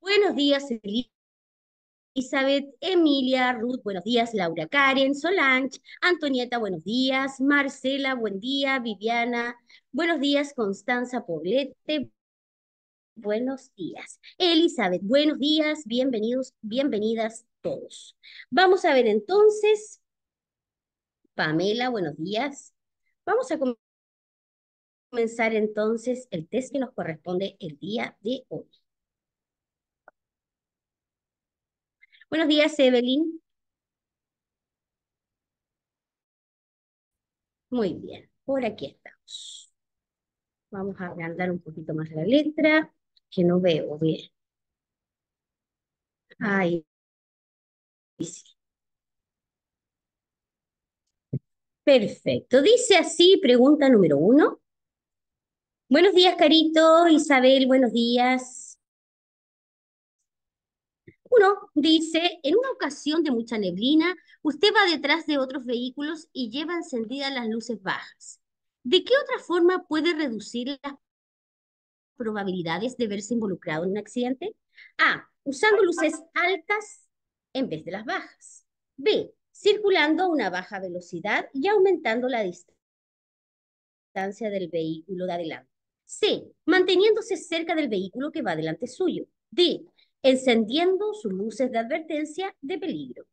Buenos días, Elizabeth, Emilia, Ruth, buenos días, Laura Karen, Solange, Antonieta, buenos días, Marcela, buen día, Viviana, buenos días, Constanza Poblete, buenos días. Elizabeth, buenos días, bienvenidos, bienvenidas todos. Vamos a ver entonces, Pamela, buenos días. Vamos a comenzar entonces el test que nos corresponde el día de hoy. Buenos días, Evelyn. Muy bien, por aquí estamos. Vamos a agrandar un poquito más la letra, que no veo bien. Ahí. Perfecto. Dice así, pregunta número uno. Buenos días, Carito, Isabel, buenos días. Uno dice, en una ocasión de mucha neblina, usted va detrás de otros vehículos y lleva encendidas las luces bajas. ¿De qué otra forma puede reducir las probabilidades de verse involucrado en un accidente? A. Usando luces altas en vez de las bajas. B. Circulando a una baja velocidad y aumentando la distancia del vehículo de adelante. C. Manteniéndose cerca del vehículo que va delante suyo. D encendiendo sus luces de advertencia de peligro.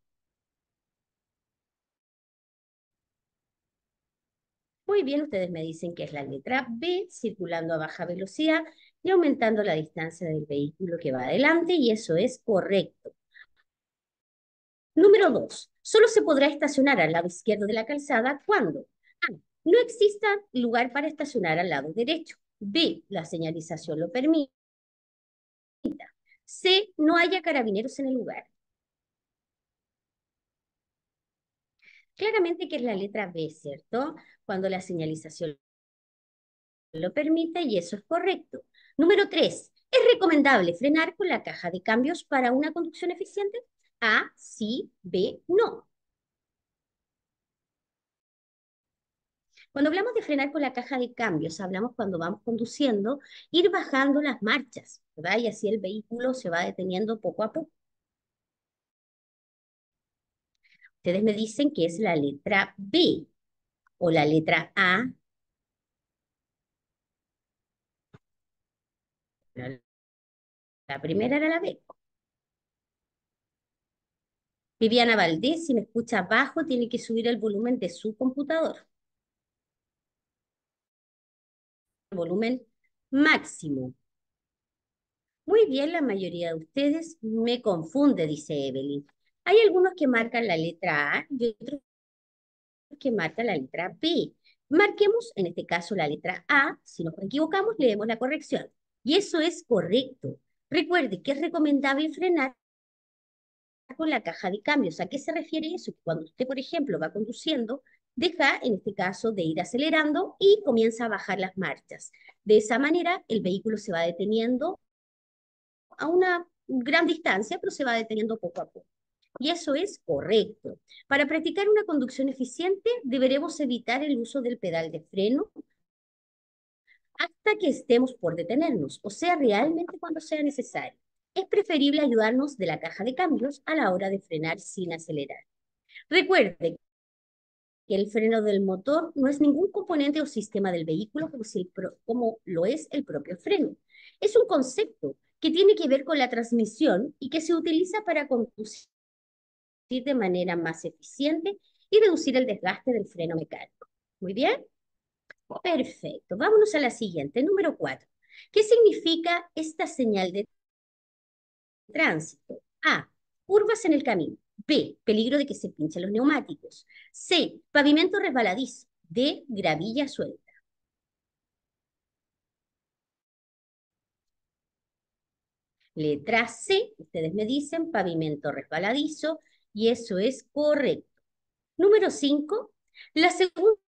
Muy bien, ustedes me dicen que es la letra B, circulando a baja velocidad y aumentando la distancia del vehículo que va adelante, y eso es correcto. Número 2. Solo se podrá estacionar al lado izquierdo de la calzada cuando A. No exista lugar para estacionar al lado derecho. B. La señalización lo permite. C. No haya carabineros en el lugar. Claramente que es la letra B, ¿cierto? Cuando la señalización lo permite y eso es correcto. Número 3. ¿Es recomendable frenar con la caja de cambios para una conducción eficiente? A, sí, B, no. Cuando hablamos de frenar con la caja de cambios, hablamos cuando vamos conduciendo, ir bajando las marchas, ¿verdad? Y así el vehículo se va deteniendo poco a poco. Ustedes me dicen que es la letra B o la letra A. La primera era la B. Viviana Valdés, si me escucha bajo, tiene que subir el volumen de su computador. volumen máximo. Muy bien, la mayoría de ustedes me confunde, dice Evelyn. Hay algunos que marcan la letra A y otros que marcan la letra B. Marquemos, en este caso, la letra A. Si nos equivocamos, leemos la corrección. Y eso es correcto. Recuerde que es recomendable frenar con la caja de cambios. ¿A qué se refiere eso? Cuando usted, por ejemplo, va conduciendo, deja en este caso de ir acelerando y comienza a bajar las marchas. De esa manera el vehículo se va deteniendo a una gran distancia, pero se va deteniendo poco a poco. Y eso es correcto. Para practicar una conducción eficiente deberemos evitar el uso del pedal de freno hasta que estemos por detenernos, o sea, realmente cuando sea necesario. Es preferible ayudarnos de la caja de cambios a la hora de frenar sin acelerar. Recuerde que el freno del motor no es ningún componente o sistema del vehículo como, como lo es el propio freno. Es un concepto que tiene que ver con la transmisión y que se utiliza para conducir de manera más eficiente y reducir el desgaste del freno mecánico. ¿Muy bien? Perfecto. Vámonos a la siguiente, número cuatro. ¿Qué significa esta señal de tránsito? A. Curvas en el camino. B, peligro de que se pinchen los neumáticos. C, pavimento resbaladizo. D, gravilla suelta. Letra C, ustedes me dicen, pavimento resbaladizo, y eso es correcto. Número 5, la segunda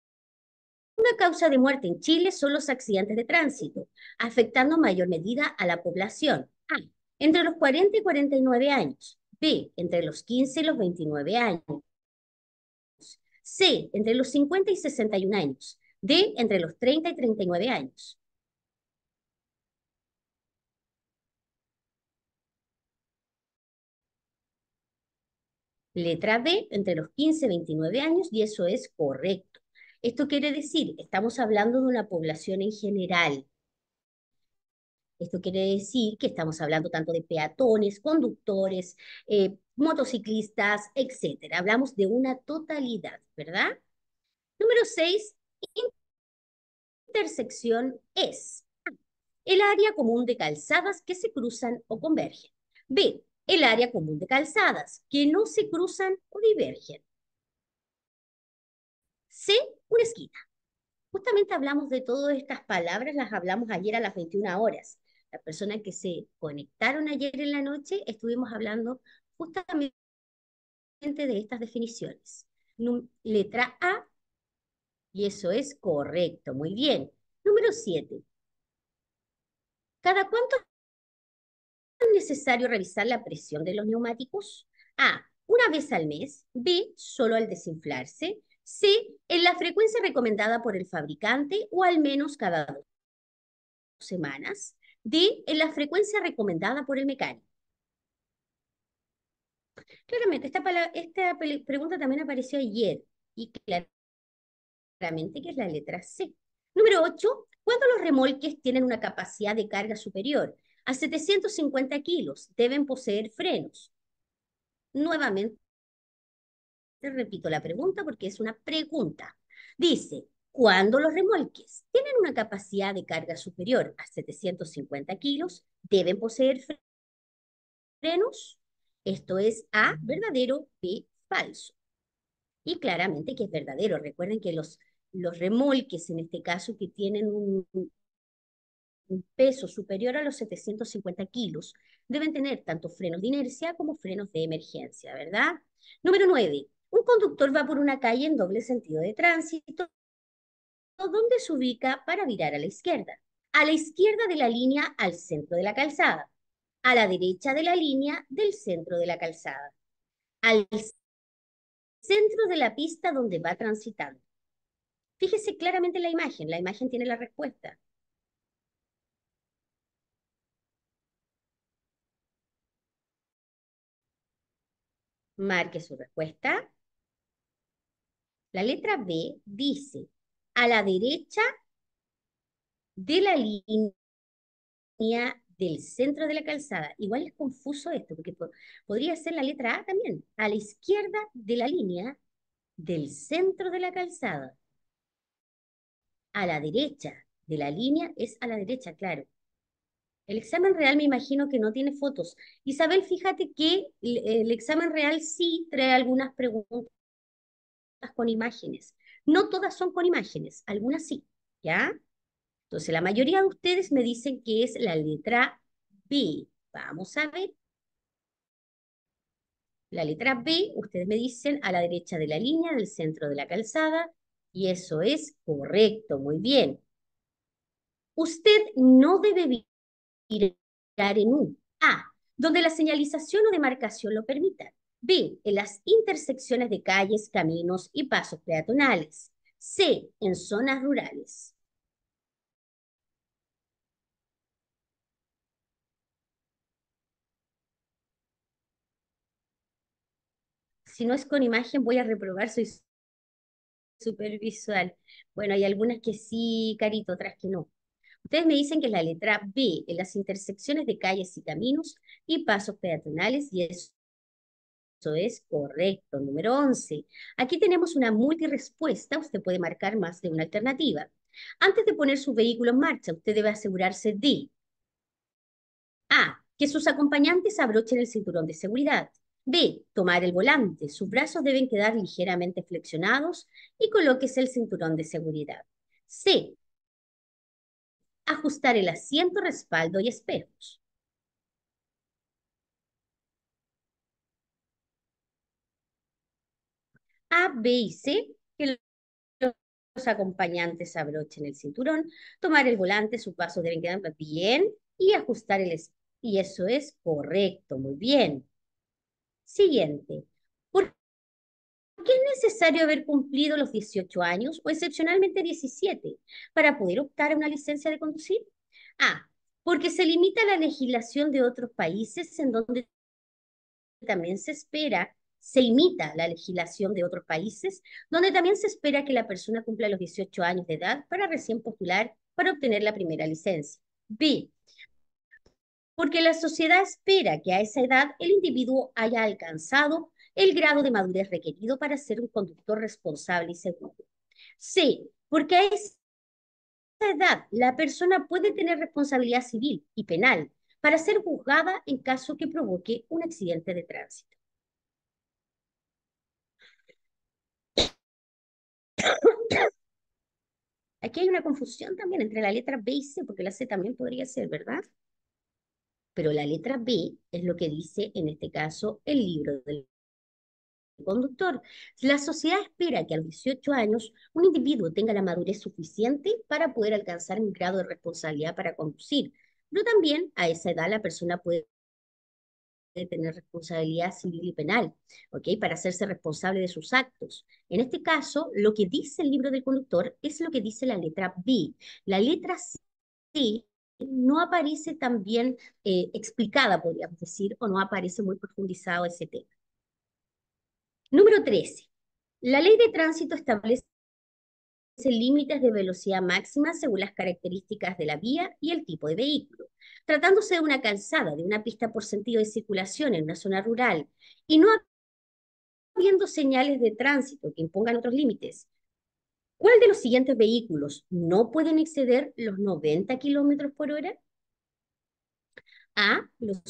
causa de muerte en Chile son los accidentes de tránsito, afectando mayor medida a la población. A, entre los 40 y 49 años. B, entre los 15 y los 29 años. C, entre los 50 y 61 años. D, entre los 30 y 39 años. Letra B, entre los 15 y 29 años, y eso es correcto. Esto quiere decir, estamos hablando de una población en general, esto quiere decir que estamos hablando tanto de peatones, conductores, eh, motociclistas, etc. Hablamos de una totalidad, ¿verdad? Número 6, intersección es el área común de calzadas que se cruzan o convergen. B, el área común de calzadas que no se cruzan o divergen. C, una esquina. Justamente hablamos de todas estas palabras, las hablamos ayer a las 21 horas la persona que se conectaron ayer en la noche, estuvimos hablando justamente de estas definiciones. Letra A, y eso es correcto, muy bien. Número 7. ¿Cada cuánto es necesario revisar la presión de los neumáticos? A, una vez al mes, B, solo al desinflarse, C, en la frecuencia recomendada por el fabricante o al menos cada dos semanas, en la frecuencia recomendada por el mecánico. Claramente, esta, esta pregunta también apareció ayer y claramente que es la letra C. Número 8. Cuando los remolques tienen una capacidad de carga superior a 750 kilos, deben poseer frenos. Nuevamente, repito la pregunta porque es una pregunta. Dice, cuando los remolques tienen una capacidad de carga superior a 750 kilos, deben poseer frenos, esto es A verdadero, B falso. Y claramente que es verdadero. Recuerden que los, los remolques, en este caso, que tienen un, un peso superior a los 750 kilos, deben tener tanto frenos de inercia como frenos de emergencia, ¿verdad? Número 9. Un conductor va por una calle en doble sentido de tránsito ¿Dónde se ubica para virar a la izquierda. A la izquierda de la línea al centro de la calzada. A la derecha de la línea del centro de la calzada. Al centro de la pista donde va transitando. Fíjese claramente en la imagen. La imagen tiene la respuesta. Marque su respuesta. La letra B dice a la derecha de la línea del centro de la calzada. Igual es confuso esto, porque podría ser la letra A también, a la izquierda de la línea del centro de la calzada. A la derecha de la línea es a la derecha, claro. El examen real me imagino que no tiene fotos. Isabel, fíjate que el examen real sí trae algunas preguntas con imágenes. No todas son con imágenes, algunas sí, ¿ya? Entonces, la mayoría de ustedes me dicen que es la letra B. Vamos a ver. La letra B, ustedes me dicen a la derecha de la línea, del centro de la calzada, y eso es correcto, muy bien. Usted no debe virar en un A, donde la señalización o demarcación lo permita. B. En las intersecciones de calles, caminos y pasos peatonales. C. En zonas rurales. Si no es con imagen, voy a reprobar, soy supervisual Bueno, hay algunas que sí, Carito, otras que no. Ustedes me dicen que es la letra B en las intersecciones de calles y caminos y pasos peatonales y es eso es correcto. Número 11. Aquí tenemos una multirespuesta. Usted puede marcar más de una alternativa. Antes de poner su vehículo en marcha, usted debe asegurarse de A. Que sus acompañantes abrochen el cinturón de seguridad. B. Tomar el volante. Sus brazos deben quedar ligeramente flexionados y colóquese el cinturón de seguridad. C. Ajustar el asiento, respaldo y espejos. A, B y C, que los acompañantes abrochen el cinturón, tomar el volante, sus pasos deben quedar bien y ajustar el... Y eso es correcto, muy bien. Siguiente. ¿Por qué es necesario haber cumplido los 18 años o excepcionalmente 17 para poder optar a una licencia de conducir? A. Porque se limita la legislación de otros países en donde también se espera se imita la legislación de otros países, donde también se espera que la persona cumpla los 18 años de edad para recién postular para obtener la primera licencia. B. Porque la sociedad espera que a esa edad el individuo haya alcanzado el grado de madurez requerido para ser un conductor responsable y seguro. C. Porque a esa edad la persona puede tener responsabilidad civil y penal para ser juzgada en caso que provoque un accidente de tránsito. Aquí hay una confusión también entre la letra B y C, porque la C también podría ser, ¿verdad? Pero la letra B es lo que dice, en este caso, el libro del conductor. La sociedad espera que a los 18 años un individuo tenga la madurez suficiente para poder alcanzar un grado de responsabilidad para conducir, pero también a esa edad la persona puede de tener responsabilidad civil y penal, ¿ok? Para hacerse responsable de sus actos. En este caso, lo que dice el libro del conductor es lo que dice la letra B. La letra C no aparece tan bien eh, explicada, podríamos decir, o no aparece muy profundizado ese tema. Número 13. La ley de tránsito establece límites de velocidad máxima según las características de la vía y el tipo de vehículo. Tratándose de una calzada, de una pista por sentido de circulación en una zona rural y no habiendo señales de tránsito que impongan otros límites, ¿cuál de los siguientes vehículos no pueden exceder los 90 kilómetros por hora? A. Los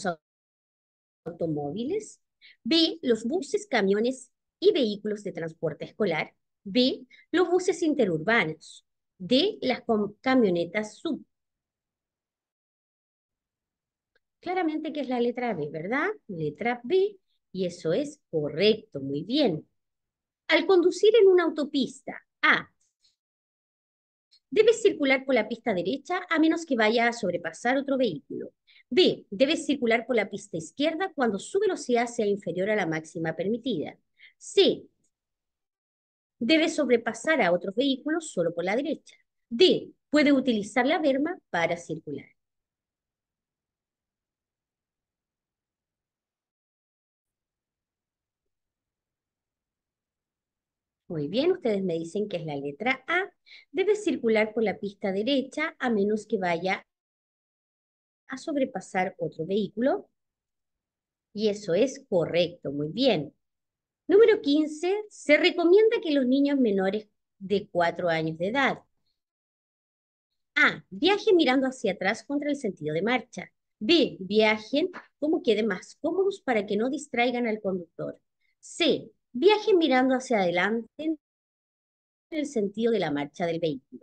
automóviles. B. Los buses, camiones y vehículos de transporte escolar. B. Los buses interurbanos. D. Las camionetas sub. Claramente que es la letra B, ¿verdad? Letra B. Y eso es correcto, muy bien. Al conducir en una autopista, A. Debes circular por la pista derecha a menos que vaya a sobrepasar otro vehículo. B. Debes circular por la pista izquierda cuando su velocidad sea inferior a la máxima permitida. C. Debe sobrepasar a otros vehículos solo por la derecha. D. Puede utilizar la berma para circular. Muy bien, ustedes me dicen que es la letra A. Debe circular por la pista derecha a menos que vaya a sobrepasar otro vehículo. Y eso es correcto, muy bien. Número 15, se recomienda que los niños menores de 4 años de edad A. Viajen mirando hacia atrás contra el sentido de marcha. B. Viajen como queden más cómodos para que no distraigan al conductor. C. Viajen mirando hacia adelante en el sentido de la marcha del vehículo.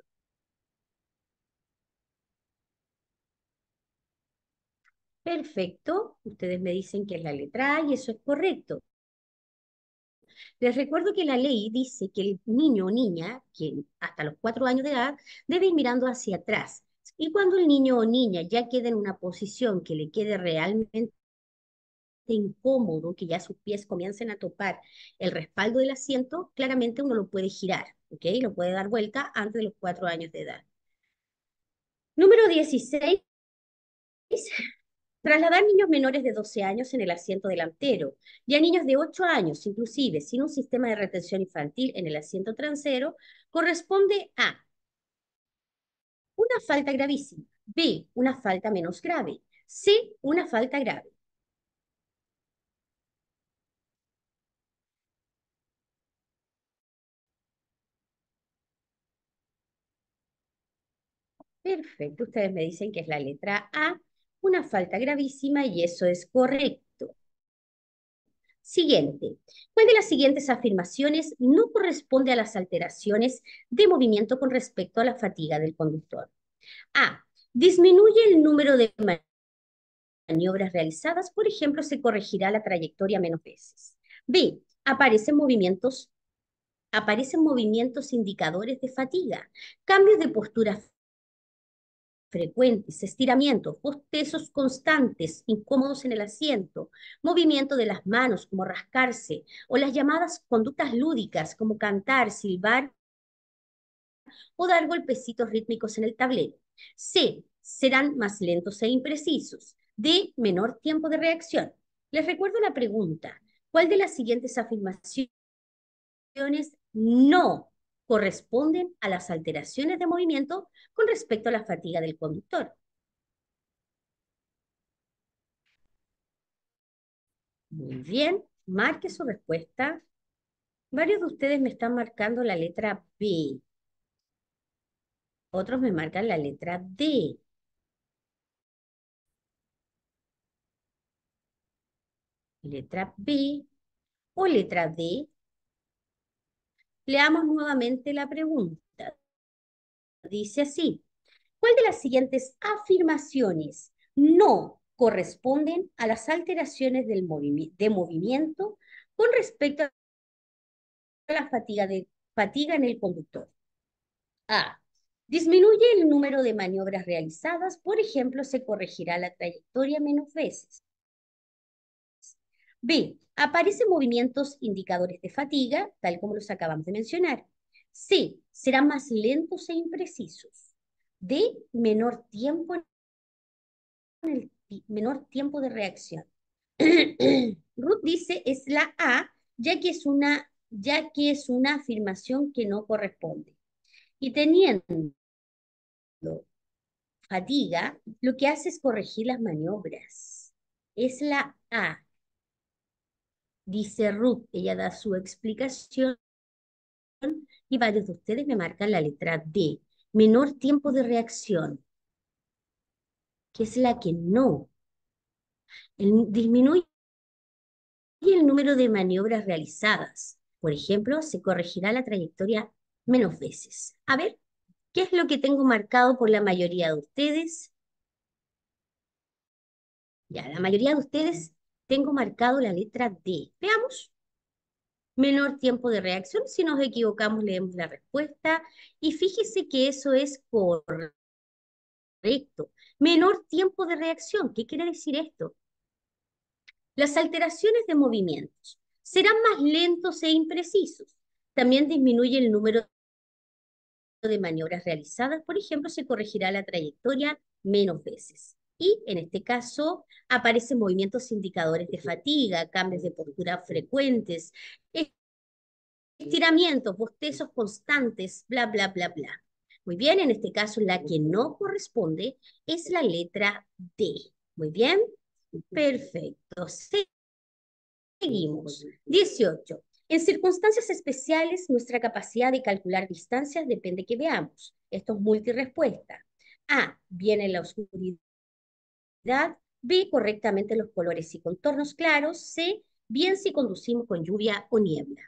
Perfecto, ustedes me dicen que es la letra A y eso es correcto. Les recuerdo que la ley dice que el niño o niña, que hasta los cuatro años de edad, debe ir mirando hacia atrás. Y cuando el niño o niña ya quede en una posición que le quede realmente incómodo, que ya sus pies comiencen a topar el respaldo del asiento, claramente uno lo puede girar, ¿ok? Lo puede dar vuelta antes de los cuatro años de edad. Número 16, Trasladar niños menores de 12 años en el asiento delantero y a niños de 8 años, inclusive sin un sistema de retención infantil en el asiento trasero, corresponde a una falta gravísima, B, una falta menos grave, C, una falta grave. Perfecto, ustedes me dicen que es la letra A una falta gravísima y eso es correcto. Siguiente. ¿Cuál de las siguientes afirmaciones no corresponde a las alteraciones de movimiento con respecto a la fatiga del conductor? A. Disminuye el número de maniobras realizadas, por ejemplo, se corregirá la trayectoria menos veces. B. Aparecen movimientos, aparecen movimientos indicadores de fatiga, cambios de postura frecuentes, estiramientos, bostezos constantes, incómodos en el asiento, movimiento de las manos como rascarse, o las llamadas conductas lúdicas como cantar, silbar o dar golpecitos rítmicos en el tablero. C. Serán más lentos e imprecisos. D. Menor tiempo de reacción. Les recuerdo la pregunta. ¿Cuál de las siguientes afirmaciones no corresponden a las alteraciones de movimiento con respecto a la fatiga del conductor. Muy bien, marque su respuesta. Varios de ustedes me están marcando la letra B. Otros me marcan la letra D. Letra B o letra D Leamos nuevamente la pregunta. Dice así, ¿cuál de las siguientes afirmaciones no corresponden a las alteraciones del de movimiento con respecto a la fatiga, de, fatiga en el conductor? A. Disminuye el número de maniobras realizadas, por ejemplo, se corregirá la trayectoria menos veces. B. Aparecen movimientos indicadores de fatiga, tal como los acabamos de mencionar. C. Serán más lentos e imprecisos. D. Menor tiempo, menor tiempo de reacción. Ruth dice es la A, ya que es, una, ya que es una afirmación que no corresponde. Y teniendo fatiga, lo que hace es corregir las maniobras. Es la A, dice Ruth, ella da su explicación y varios de ustedes me marcan la letra D, menor tiempo de reacción, que es la que no. disminuye el número de maniobras realizadas. Por ejemplo, se corregirá la trayectoria menos veces. A ver, ¿qué es lo que tengo marcado por la mayoría de ustedes? Ya, la mayoría de ustedes tengo marcado la letra D. Veamos. Menor tiempo de reacción. Si nos equivocamos, leemos la respuesta. Y fíjese que eso es correcto. Menor tiempo de reacción. ¿Qué quiere decir esto? Las alteraciones de movimientos serán más lentos e imprecisos. También disminuye el número de maniobras realizadas. Por ejemplo, se corregirá la trayectoria menos veces y en este caso aparecen movimientos indicadores de fatiga, cambios de postura frecuentes, estiramientos, bostezos constantes, bla, bla, bla, bla. Muy bien, en este caso la que no corresponde es la letra D. Muy bien, perfecto. Seguimos. 18. En circunstancias especiales, nuestra capacidad de calcular distancias depende que veamos. Esto es multirespuesta. A, viene la oscuridad B, correctamente los colores y contornos claros, C, bien si conducimos con lluvia o niebla.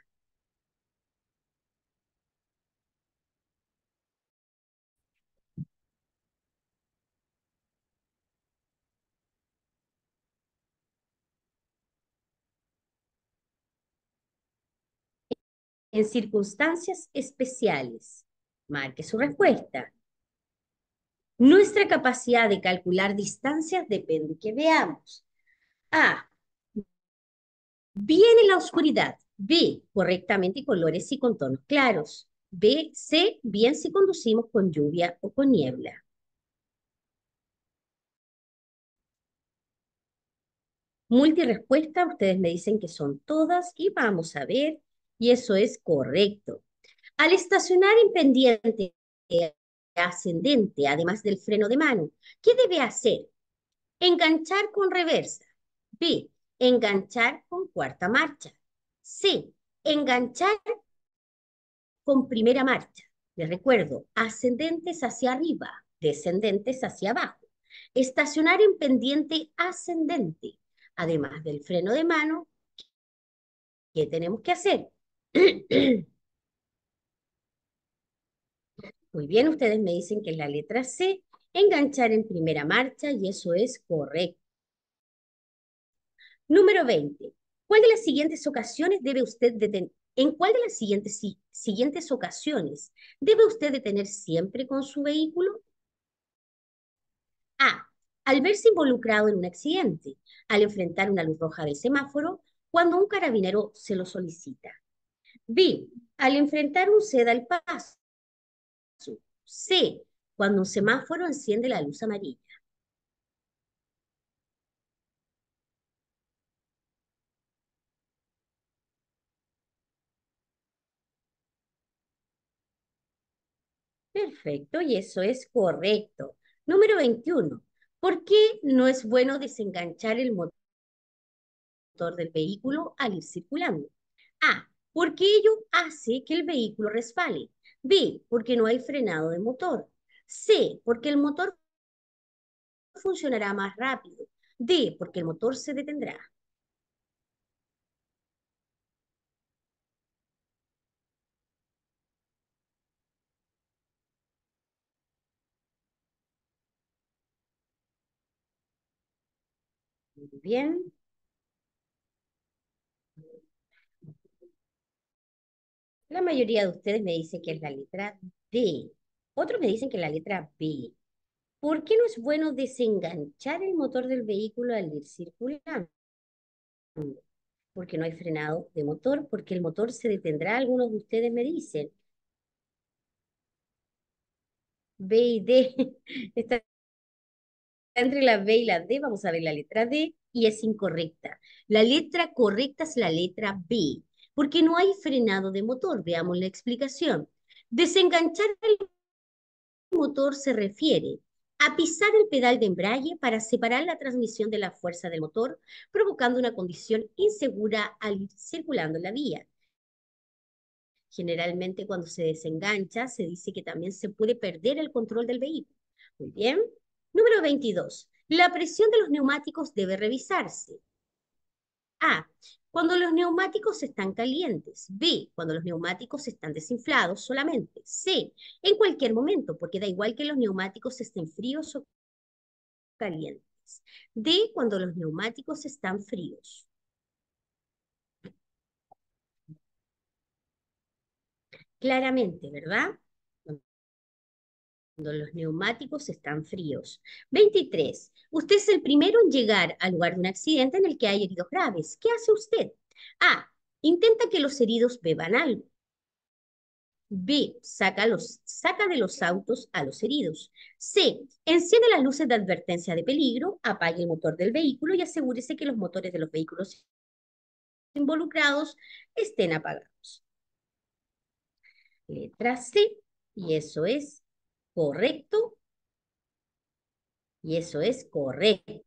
En circunstancias especiales, marque su respuesta. Nuestra capacidad de calcular distancias depende de que veamos. A. Viene la oscuridad. B. Correctamente colores y con tonos claros. B. C. Bien si conducimos con lluvia o con niebla. Multirespuesta, ustedes me dicen que son todas y vamos a ver, y eso es correcto. Al estacionar en pendiente ascendente, además del freno de mano. ¿Qué debe hacer? Enganchar con reversa. B. Enganchar con cuarta marcha. C. Enganchar con primera marcha. Les recuerdo, ascendentes hacia arriba, descendentes hacia abajo. Estacionar en pendiente ascendente, además del freno de mano. ¿Qué tenemos que hacer? Muy bien, ustedes me dicen que es la letra C, enganchar en primera marcha y eso es correcto. Número 20. ¿Cuál de las siguientes ocasiones debe usted detener? ¿En cuál de las siguientes, siguientes ocasiones debe usted detener siempre con su vehículo? A. Al verse involucrado en un accidente, al enfrentar una luz roja de semáforo, cuando un carabinero se lo solicita. B. Al enfrentar un sed al paso, C. Cuando un semáforo enciende la luz amarilla. Perfecto, y eso es correcto. Número 21. ¿Por qué no es bueno desenganchar el motor del vehículo al ir circulando? A. Porque ello hace que el vehículo respale. B, porque no hay frenado de motor. C, porque el motor funcionará más rápido. D, porque el motor se detendrá. Muy bien. La mayoría de ustedes me dicen que es la letra D. Otros me dicen que es la letra B. ¿Por qué no es bueno desenganchar el motor del vehículo al ir circulando? Porque no hay frenado de motor, porque el motor se detendrá, algunos de ustedes me dicen. B y D. Está entre la B y la D, vamos a ver la letra D, y es incorrecta. La letra correcta es la letra B porque no hay frenado de motor. Veamos la explicación. Desenganchar el motor se refiere a pisar el pedal de embrague para separar la transmisión de la fuerza del motor, provocando una condición insegura al ir circulando en la vía. Generalmente cuando se desengancha se dice que también se puede perder el control del vehículo. Muy bien. Número 22. La presión de los neumáticos debe revisarse. A. Cuando los neumáticos están calientes. B. Cuando los neumáticos están desinflados solamente. C. En cualquier momento, porque da igual que los neumáticos estén fríos o calientes. D. Cuando los neumáticos están fríos. Claramente, ¿verdad? cuando los neumáticos están fríos. 23. Usted es el primero en llegar al lugar de un accidente en el que hay heridos graves. ¿Qué hace usted? A. Intenta que los heridos beban algo. B. Saca, los, saca de los autos a los heridos. C. Enciende las luces de advertencia de peligro, apague el motor del vehículo y asegúrese que los motores de los vehículos involucrados estén apagados. Letra C. Y eso es correcto. Y eso es correcto.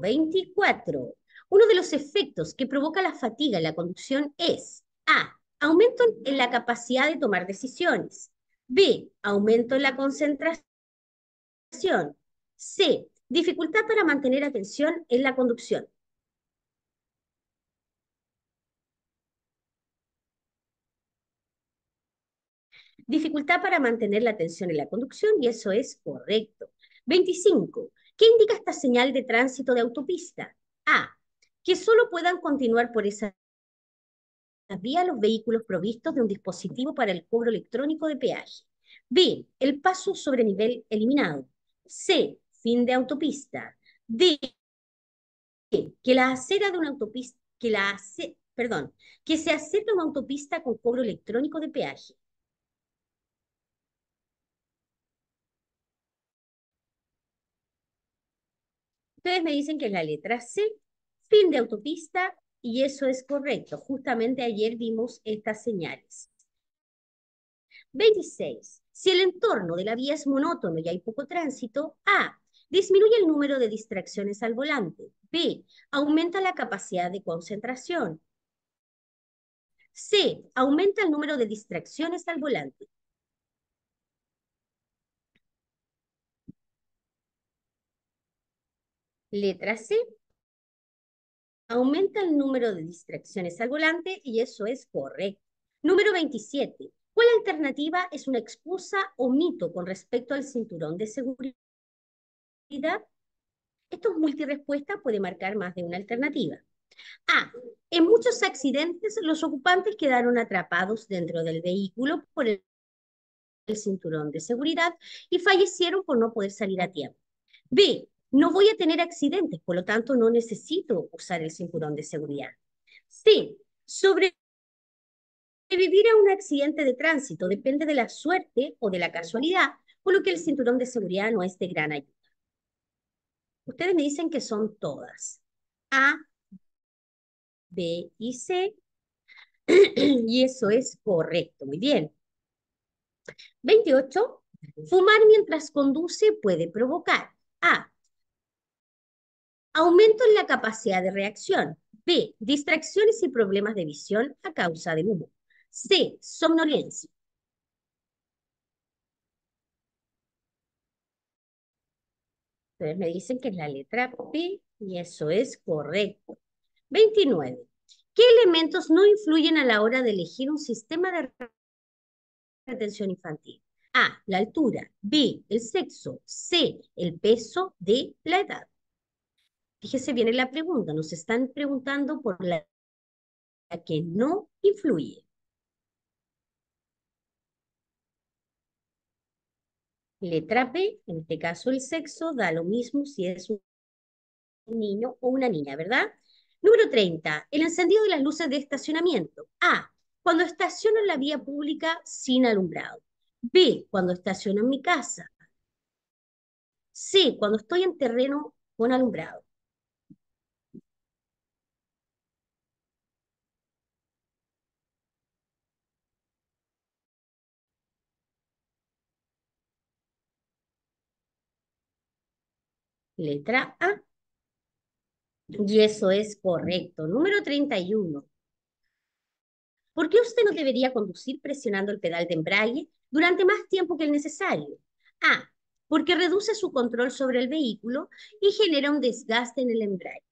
24. Uno de los efectos que provoca la fatiga en la conducción es A. Aumento en la capacidad de tomar decisiones. B. Aumento en la concentración. C. Dificultad para mantener atención en la conducción. Dificultad para mantener la atención en la conducción, y eso es correcto. 25. ¿Qué indica esta señal de tránsito de autopista? A. Que solo puedan continuar por esa vía los vehículos provistos de un dispositivo para el cobro electrónico de peaje. B. El paso sobre nivel eliminado. C. Fin de autopista. D. Que la acera de una autopista, que la perdón, que se acepta una autopista con cobro electrónico de peaje. Ustedes me dicen que es la letra C, fin de autopista, y eso es correcto. Justamente ayer vimos estas señales. 26. Si el entorno de la vía es monótono y hay poco tránsito, A. Disminuye el número de distracciones al volante. B. Aumenta la capacidad de concentración. C. Aumenta el número de distracciones al volante. Letra C. Aumenta el número de distracciones al volante y eso es correcto. Número 27. ¿Cuál alternativa es una excusa o mito con respecto al cinturón de seguridad? Esto es multirespuesta, puede marcar más de una alternativa. A. En muchos accidentes, los ocupantes quedaron atrapados dentro del vehículo por el cinturón de seguridad y fallecieron por no poder salir a tiempo. B no voy a tener accidentes, por lo tanto no necesito usar el cinturón de seguridad. Sí, sobrevivir a un accidente de tránsito depende de la suerte o de la casualidad, por lo que el cinturón de seguridad no es de gran ayuda. Ustedes me dicen que son todas. A, B y C. y eso es correcto, muy bien. 28. Fumar mientras conduce puede provocar A. Aumento en la capacidad de reacción. B. Distracciones y problemas de visión a causa del humo. C. Somnolencia. Ustedes me dicen que es la letra P y eso es correcto. 29. ¿Qué elementos no influyen a la hora de elegir un sistema de retención infantil? A. La altura. B. El sexo. C. El peso. D. La edad. Fíjese bien en la pregunta, nos están preguntando por la, que no influye. Letra B, en este caso el sexo, da lo mismo si es un niño o una niña, ¿verdad? Número 30, el encendido de las luces de estacionamiento. A, cuando estaciono en la vía pública sin alumbrado. B, cuando estaciono en mi casa. C, cuando estoy en terreno con alumbrado. Letra A. Y eso es correcto. Número 31. ¿Por qué usted no debería conducir presionando el pedal de embrague durante más tiempo que el necesario? A. Porque reduce su control sobre el vehículo y genera un desgaste en el embrague.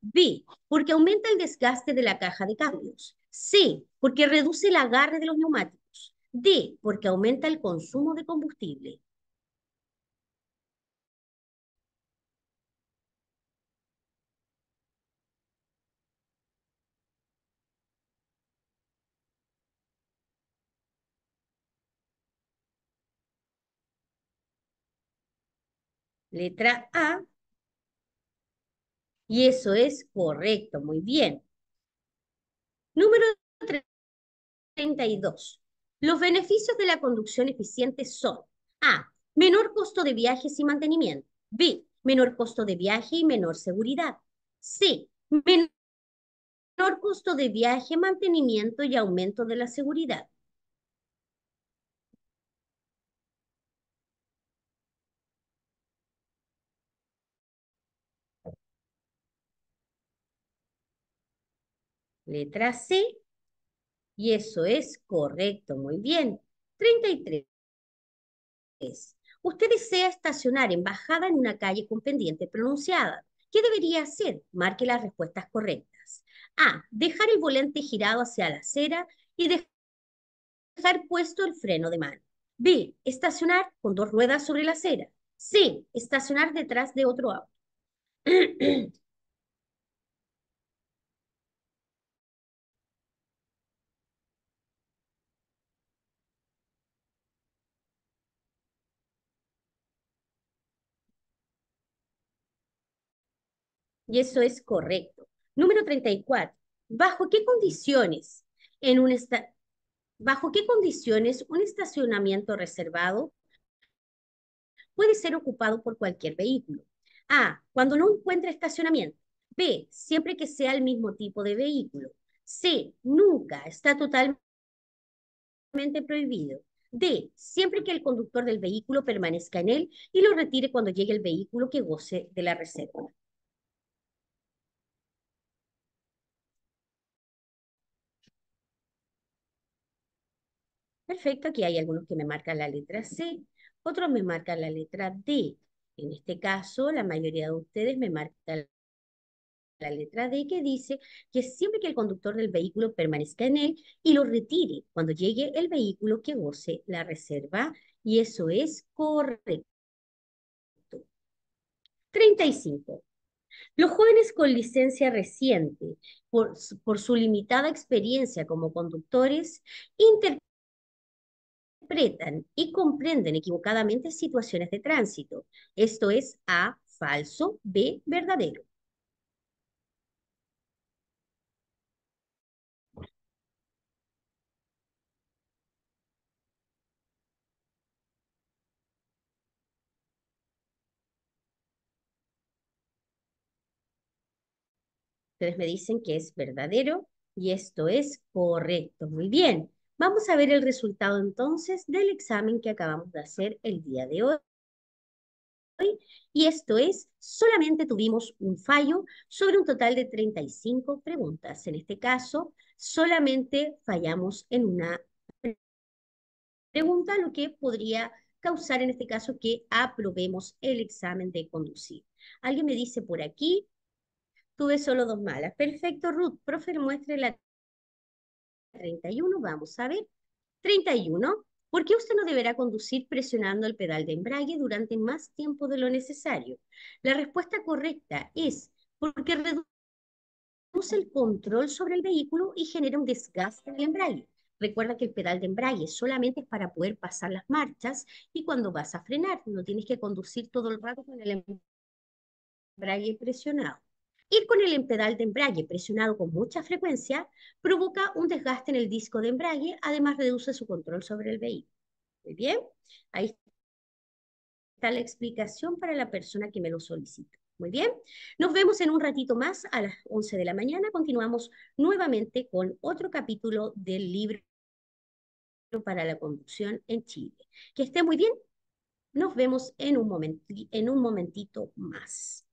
B. Porque aumenta el desgaste de la caja de cambios. C. Porque reduce el agarre de los neumáticos. D. Porque aumenta el consumo de combustible. letra A. Y eso es correcto, muy bien. Número 32. Los beneficios de la conducción eficiente son A. Menor costo de viajes y mantenimiento. B. Menor costo de viaje y menor seguridad. C. Menor costo de viaje, mantenimiento y aumento de la seguridad. Letra C. Y eso es correcto, muy bien. 33. Usted desea estacionar en bajada en una calle con pendiente pronunciada. ¿Qué debería hacer? Marque las respuestas correctas. A. Dejar el volante girado hacia la acera y dejar puesto el freno de mano. B. Estacionar con dos ruedas sobre la acera. C. Estacionar detrás de otro auto. Y eso es correcto. Número 34. ¿Bajo qué condiciones en un bajo qué condiciones un estacionamiento reservado puede ser ocupado por cualquier vehículo? A. Cuando no encuentra estacionamiento. B. Siempre que sea el mismo tipo de vehículo. C. Nunca está totalmente prohibido. D. Siempre que el conductor del vehículo permanezca en él y lo retire cuando llegue el vehículo que goce de la reserva. Perfecto, aquí hay algunos que me marcan la letra C, otros me marcan la letra D. En este caso, la mayoría de ustedes me marcan la letra D que dice que siempre que el conductor del vehículo permanezca en él y lo retire cuando llegue el vehículo que goce la reserva, y eso es correcto. 35. Los jóvenes con licencia reciente, por, su limitada experiencia como conductores, intercambian interpretan y comprenden equivocadamente situaciones de tránsito. Esto es A, falso, B, verdadero. Ustedes me dicen que es verdadero y esto es correcto. Muy bien. Vamos a ver el resultado entonces del examen que acabamos de hacer el día de hoy. Y esto es, solamente tuvimos un fallo sobre un total de 35 preguntas. En este caso, solamente fallamos en una pregunta, lo que podría causar en este caso que aprobemos el examen de conducir. Alguien me dice por aquí, tuve solo dos malas. Perfecto, Ruth, profe, muestre la 31, vamos a ver. 31. ¿Por qué usted no deberá conducir presionando el pedal de embrague durante más tiempo de lo necesario? La respuesta correcta es porque reduce el control sobre el vehículo y genera un desgaste del embrague. Recuerda que el pedal de embrague solamente es para poder pasar las marchas y cuando vas a frenar, no tienes que conducir todo el rato con el em-, embrague presionado. Ir con el pedal de embrague presionado con mucha frecuencia provoca un desgaste en el disco de embrague, además reduce su control sobre el vehículo. Muy bien, ahí está la explicación para la persona que me lo solicita. Muy bien, nos vemos en un ratito más a las 11 de la mañana. Continuamos nuevamente con otro capítulo del libro para la conducción en Chile. Que esté muy bien. Nos vemos en un, en un momentito más.